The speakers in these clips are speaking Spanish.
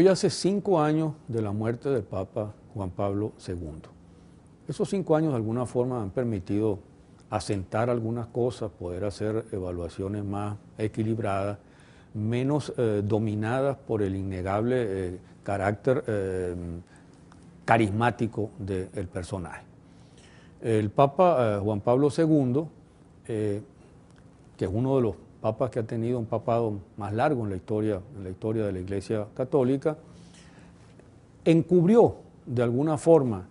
Hoy hace cinco años de la muerte del Papa Juan Pablo II. Esos cinco años de alguna forma han permitido asentar algunas cosas, poder hacer evaluaciones más equilibradas, menos eh, dominadas por el innegable eh, carácter eh, carismático del personaje. El Papa Juan Pablo II, que es uno de los papa que ha tenido un papado más largo en la historia, en la historia de la Iglesia Católica, encubrió de alguna forma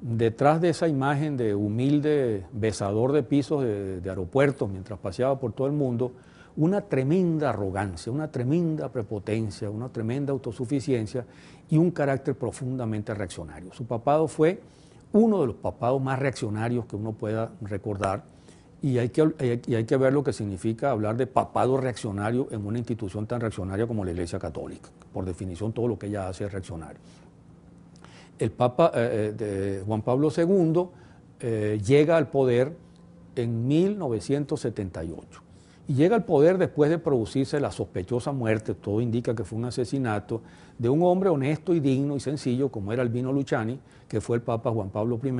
detrás de esa imagen de humilde besador de pisos de, de aeropuertos mientras paseaba por todo el mundo, una tremenda arrogancia, una tremenda prepotencia, una tremenda autosuficiencia y un carácter profundamente reaccionario. Su papado fue uno de los papados más reaccionarios que uno pueda recordar y hay, que, hay que ver lo que significa hablar de papado reaccionario en una institución tan reaccionaria como la Iglesia Católica. Por definición, todo lo que ella hace es reaccionario. El Papa eh, eh, Juan Pablo II eh, llega al poder en 1978. Y llega al poder después de producirse la sospechosa muerte, todo indica que fue un asesinato, de un hombre honesto y digno y sencillo como era Albino Luciani, que fue el Papa Juan Pablo I,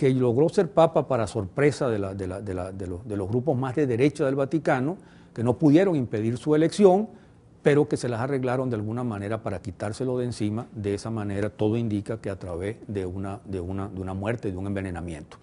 que logró ser papa para sorpresa de, los, grupos más de derecha del Vaticano, que no pudieron impedir su elección, pero que se las arreglaron de alguna manera para quitárselo de encima. De esa manera todo indica que a través de una, muerte, de un envenenamiento.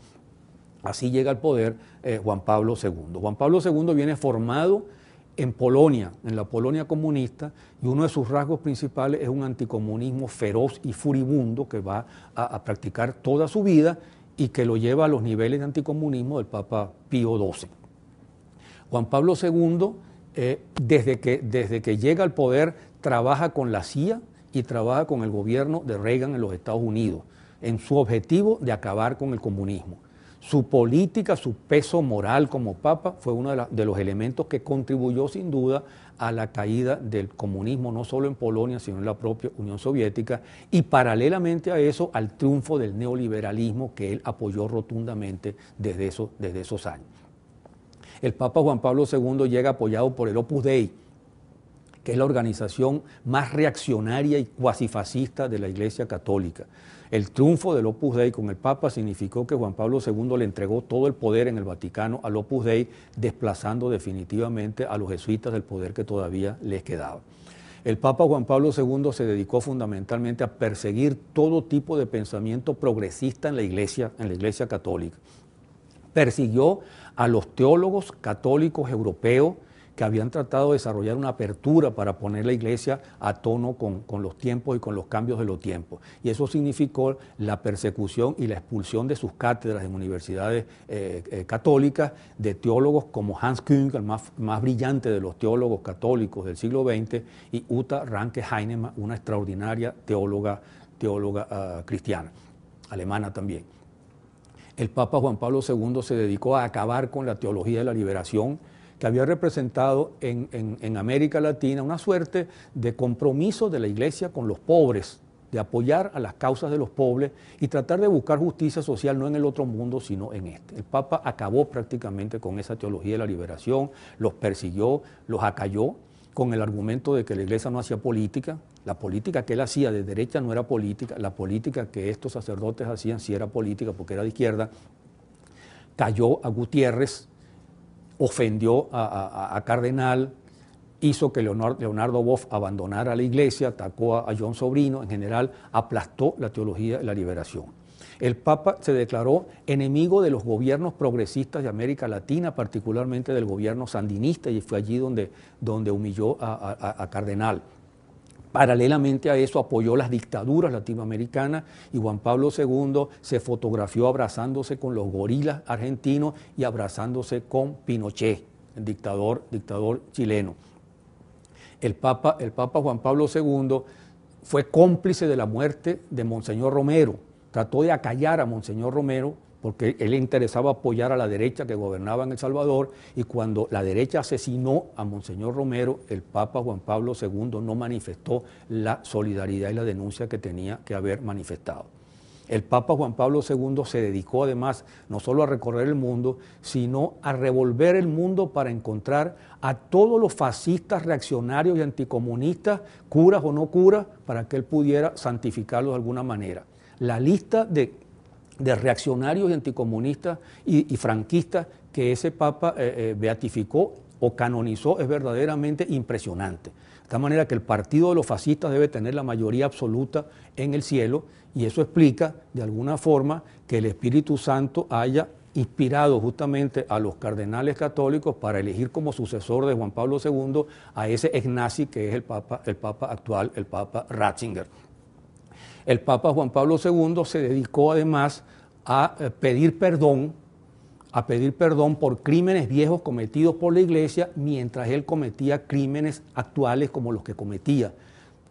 Así llega al poder eh, Juan Pablo II. Juan Pablo II viene formado en Polonia, en la Polonia comunista, y uno de sus rasgos principales es un anticomunismo feroz y furibundo que va a practicar toda su vida y que lo lleva a los niveles de anticomunismo del Papa Pío XII. Juan Pablo II, eh, desde, que, desde que llega al poder, trabaja con la CIA y trabaja con el gobierno de Reagan en los Estados Unidos, en su objetivo de acabar con el comunismo. Su política, su peso moral como papa fue uno de, los elementos que contribuyó sin duda a la caída del comunismo, no solo en Polonia, sino en la propia Unión Soviética, y paralelamente a eso al triunfo del neoliberalismo que él apoyó rotundamente desde, desde esos años. El Papa Juan Pablo II llega apoyado por el Opus Dei, que es la organización más reaccionaria y cuasifascista de la Iglesia Católica. El triunfo del Opus Dei con el Papa significó que Juan Pablo II le entregó todo el poder en el Vaticano al Opus Dei, desplazando definitivamente a los jesuitas del poder que todavía les quedaba. El Papa Juan Pablo II se dedicó fundamentalmente a perseguir todo tipo de pensamiento progresista en la Iglesia, en la Iglesia Católica. Persiguió a los teólogos católicos europeos que habían tratado de desarrollar una apertura para poner la iglesia a tono con, los tiempos y con los cambios de los tiempos. Y eso significó la persecución y la expulsión de sus cátedras en universidades eh, eh, católicas de teólogos como Hans Küng, el más, más, brillante de los teólogos católicos del siglo XX, y Uta Ranke Heinemann, una extraordinaria teóloga, teóloga ah, cristiana, alemana también el Papa Juan Pablo II se dedicó a acabar con la teología de la liberación que había representado en, América Latina una suerte de compromiso de la Iglesia con los pobres, de apoyar a las causas de los pobres y tratar de buscar justicia social no en el otro mundo, sino en este. El Papa acabó prácticamente con esa teología de la liberación, los persiguió, los acalló con el argumento de que la iglesia no hacía política, la política que él hacía de derecha no era política, la política que estos sacerdotes hacían sí era política porque era de izquierda, cayó a Gutiérrez, ofendió a, Cardenal, hizo que Leonardo, Boff abandonara la iglesia, atacó a, John Sobrino, en general aplastó la teología de la liberación. El Papa se declaró enemigo de los gobiernos progresistas de América Latina, particularmente del gobierno sandinista, y fue allí donde, humilló a Cardenal. Paralelamente a eso apoyó las dictaduras latinoamericanas y Juan Pablo II se fotografió abrazándose con los gorilas argentinos y abrazándose con Pinochet, el dictador, dictador chileno. El Papa, el Papa Juan Pablo II fue cómplice de la muerte de Monseñor Romero, trató de acallar a Monseñor Romero porque él le interesaba apoyar a la derecha que gobernaba en El Salvador, y cuando la derecha asesinó a Monseñor Romero, el Papa Juan Pablo II no manifestó la solidaridad y la denuncia que tenía que haber manifestado. El Papa Juan Pablo II se dedicó además no solo a recorrer el mundo, sino a revolver el mundo para encontrar a todos los fascistas, reaccionarios y anticomunistas, curas o no curas, para que él pudiera santificarlos de alguna manera. La lista de de reaccionarios y anticomunistas y, franquistas que ese Papa eh, eh, beatificó o canonizó es verdaderamente impresionante. De tal manera que el partido de los fascistas debe tener la mayoría absoluta en el cielo y eso explica de alguna forma que el Espíritu Santo haya inspirado justamente a los cardenales católicos para elegir como sucesor de Juan Pablo II a ese ex que es el papa, el papa actual, el Papa Ratzinger. El Papa Juan Pablo II se dedicó además a eh, pedir perdón, a pedir perdón por crímenes viejos cometidos por la Iglesia mientras él cometía crímenes actuales como los que cometía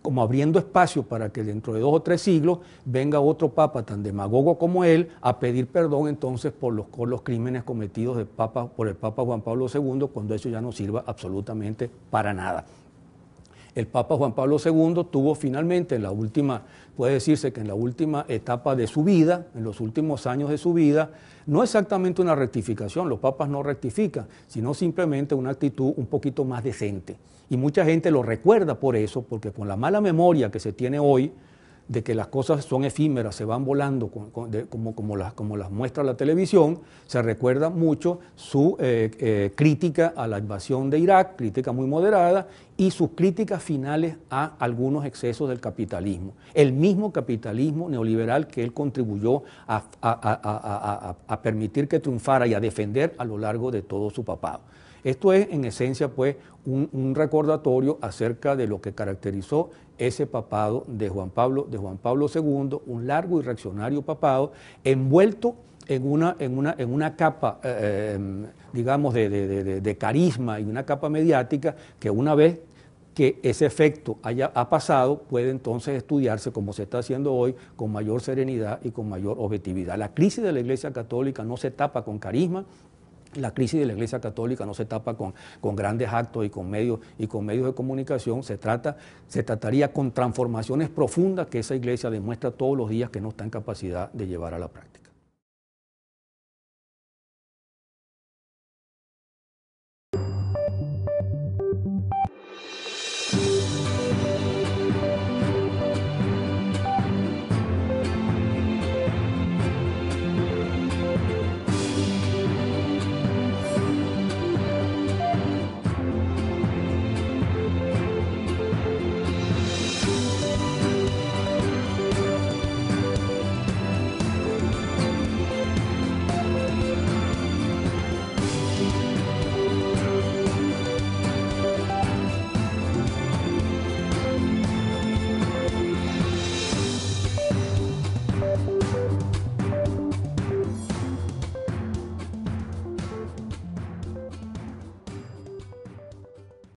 como abriendo espacio para que dentro de dos o tres siglos venga otro papa tan demagogo como él a pedir perdón entonces por los, crímenes cometidos de papa, por el Papa Juan Pablo II, cuando eso ya no sirva absolutamente para nada el Papa Juan Pablo II tuvo finalmente en la última, puede decirse que en la última etapa de su vida, en los últimos años de su vida, no exactamente una rectificación, los papas no rectifican, sino simplemente una actitud un poquito más decente. Y mucha gente lo recuerda por eso, porque con la mala memoria que se tiene hoy, de que las cosas son efímeras, se van volando como, las, muestra la televisión, se recuerda mucho su eh, eh, crítica a la invasión de Irak, crítica muy moderada, y sus críticas finales a algunos excesos del capitalismo, el mismo capitalismo neoliberal que él contribuyó a, a permitir que triunfara y a defender a lo largo de todo su papado. Esto es, en esencia, pues, un, recordatorio acerca de lo que caracterizó ese papado de Juan Pablo, de Juan Pablo II, un largo y reaccionario papado, envuelto en una, en una, capa, eh, em, digamos, de, carisma y una capa mediática que una vez que ese efecto haya ha pasado puede entonces estudiarse como se está haciendo hoy con mayor serenidad y con mayor objetividad. La crisis de la Iglesia Católica no se tapa con carisma, la crisis de la Iglesia Católica no se tapa con, grandes actos y con, medios, y con medios de comunicación, se, trata, se trataría con transformaciones profundas que esa Iglesia demuestra todos los días que no está en capacidad de llevar a la práctica.